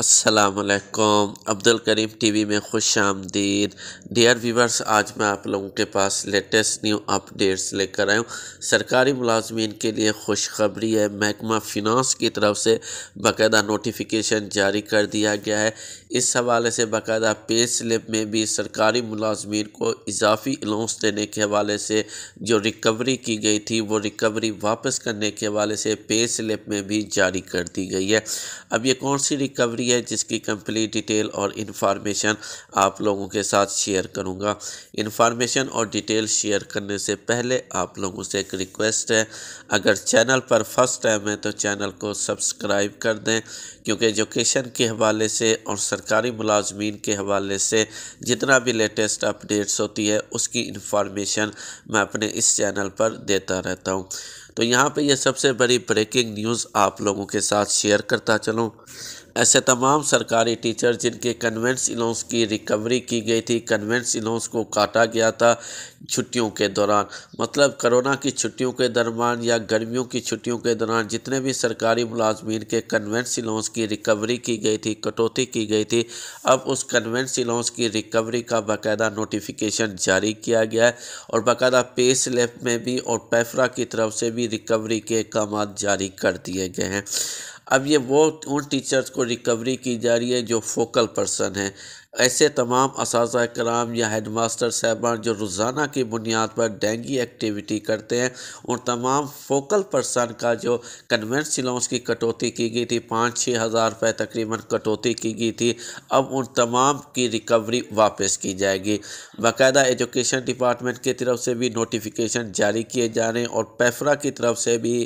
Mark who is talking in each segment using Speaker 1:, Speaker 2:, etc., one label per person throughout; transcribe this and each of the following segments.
Speaker 1: असलकम अब्दुल करीम टीवी में खुश आमदीद डियर व्यूवर्स आज मैं आप लोगों के पास लेटेस्ट न्यू अपडेट्स लेकर आया हूँ सरकारी मुलाजमीन के लिए खुशखबरी है महकमा फिनांस की तरफ से बाकायदा नोटिफिकेशन जारी कर दिया गया है इस हवाले से बाकायदा पे स्लिप में भी सरकारी मुलाजमीन को इजाफी अलाउंस देने के हवाले से जो रिकवरी की गई थी वो रिकवरी वापस करने के हवाले से पे स्लिप में भी जारी कर दी गई है अब ये कौन सी रिकवरी कंपनी है जिसकी कंप्लीट डिटेल और इन्फॉर्मेशन आप लोगों के साथ शेयर करूँगा इन्फॉर्मेशन और डिटेल शेयर करने से पहले आप लोगों से एक रिक्वेस्ट है अगर चैनल पर फर्स्ट टाइम है तो चैनल को सब्सक्राइब कर दें क्योंकि एजुकेशन के हवाले से और सरकारी मुलाजमीन के हवाले से जितना भी लेटेस्ट अपडेट्स होती है उसकी इन्फॉर्मेशन मैं अपने इस चैनल पर देता रहता हूँ तो यहाँ पे ये सबसे बड़ी ब्रेकिंग न्यूज़ आप लोगों के साथ शेयर करता चलूँ ऐसे तमाम सरकारी टीचर जिनके कन्वेंस इलाउंस की रिकवरी की गई थी कन्वेंस इलाउंस को काटा गया था छुट्टियों के दौरान मतलब करोना की छुट्टियों के दरमियान या गर्मियों की छुट्टियों के दौरान जितने भी सरकारी मुलाजमीन के कन्वेंस इलाउंस की रिकवरी की गई थी कटौती की गई थी अब उस कन्वेंस इलाउंस की रिकवरी का बाकायदा नोटिफिकेशन जारी किया गया है और बाकायदा पे स्लेप में भी और पैफरा की तरफ से भी रिकवरी के अहकाम जारी कर दिए गए हैं अब ये वो उन टीचर्स को रिकवरी की जा रही है जो फोकल पर्सन है ऐसे तमाम इस कराम या हेड मास्टर साहबान जो रोज़ाना की बुनियाद पर डेंगी एक्टिविटी करते हैं उन तमाम फोकल पर्सन का जो कन्वेंट सिलोंस की कटौती की गई थी पाँच छः हज़ार रुपये तकरीबन कटौती की गई थी अब उन तमाम की रिकवरी वापस की जाएगी बाकायदा एजुकेशन डिपार्टमेंट की तरफ से भी नोटिफिकेशन जारी किए जा रहे हैं और पेफरा की तरफ से भी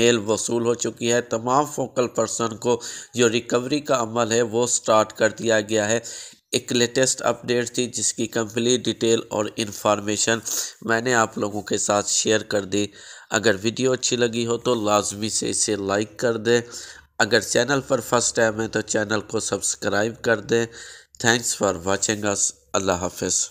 Speaker 1: मेल वसूल हो चुकी है तमाम फोकल पर्सन को जो रिकवरी का अमल है वो स्टार्ट कर दिया गया है एक लेटेस्ट अपडेट थी जिसकी कंप्लीट डिटेल और इन्फॉर्मेशन मैंने आप लोगों के साथ शेयर कर दी अगर वीडियो अच्छी लगी हो तो लाजमी से इसे लाइक कर दें अगर चैनल पर फर्स्ट टाइम है तो चैनल को सब्सक्राइब कर दें थैंक्स फॉर वॉचिंग अस अल्लाह हाफिज़